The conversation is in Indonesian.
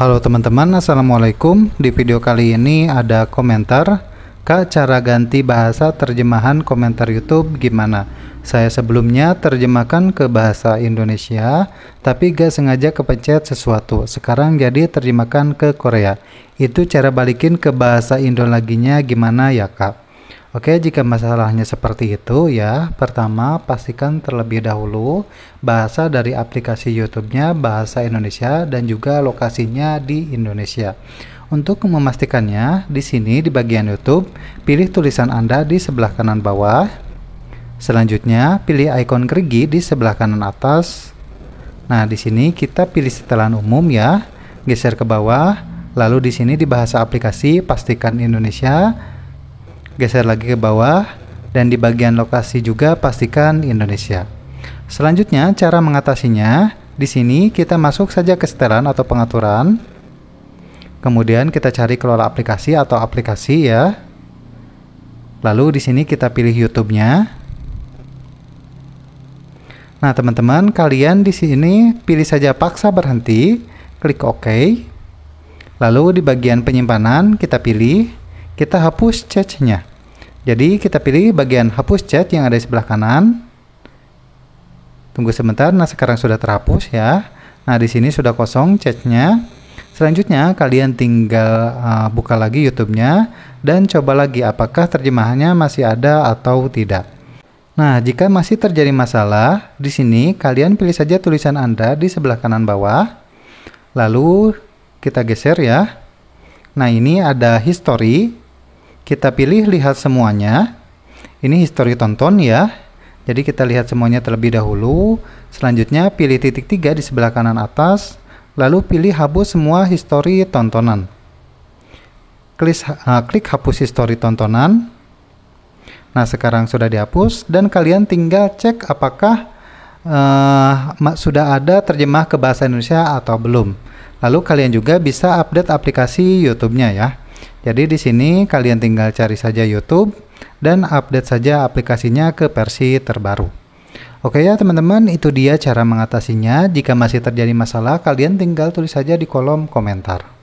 Halo teman-teman, Assalamualaikum. Di video kali ini ada komentar Kak, cara ganti bahasa terjemahan komentar YouTube gimana? Saya sebelumnya terjemahkan ke bahasa Indonesia, tapi gak sengaja kepencet sesuatu. Sekarang jadi terjemahkan ke Korea. Itu cara balikin ke bahasa Indo laginya gimana ya, Kak? Oke, jika masalahnya seperti itu ya, pertama pastikan terlebih dahulu bahasa dari aplikasi YouTube-nya bahasa Indonesia dan juga lokasinya di Indonesia. Untuk memastikannya, di sini di bagian YouTube, pilih tulisan Anda di sebelah kanan bawah. Selanjutnya, pilih ikon gerigi di sebelah kanan atas. Nah, di sini kita pilih setelan umum ya, geser ke bawah, lalu di sini di bahasa aplikasi pastikan Indonesia geser lagi ke bawah, dan di bagian lokasi juga pastikan Indonesia. Selanjutnya, cara mengatasinya, di sini kita masuk saja ke setelan atau pengaturan, kemudian kita cari kelola aplikasi atau aplikasi ya, lalu di sini kita pilih YouTube-nya. Nah, teman-teman, kalian di sini pilih saja paksa berhenti, klik OK. Lalu di bagian penyimpanan kita pilih kita hapus cache-nya. Jadi kita pilih bagian hapus chat yang ada di sebelah kanan. Tunggu sebentar. Nah, sekarang sudah terhapus ya. Nah, di sini sudah kosong chatnya. Selanjutnya, kalian tinggal uh, buka lagi YouTube-nya dan coba lagi apakah terjemahannya masih ada atau tidak. Nah, jika masih terjadi masalah, di sini kalian pilih saja tulisan Anda di sebelah kanan bawah. Lalu kita geser ya. Nah, ini ada history kita pilih lihat semuanya. Ini history tonton ya. Jadi kita lihat semuanya terlebih dahulu. Selanjutnya pilih titik tiga di sebelah kanan atas. Lalu pilih hapus semua history tontonan. Klik, uh, klik hapus history tontonan. Nah sekarang sudah dihapus dan kalian tinggal cek apakah uh, sudah ada terjemah ke bahasa Indonesia atau belum. Lalu kalian juga bisa update aplikasi YouTube-nya ya. Jadi di sini kalian tinggal cari saja YouTube dan update saja aplikasinya ke versi terbaru. Oke ya teman-teman, itu dia cara mengatasinya. Jika masih terjadi masalah, kalian tinggal tulis saja di kolom komentar.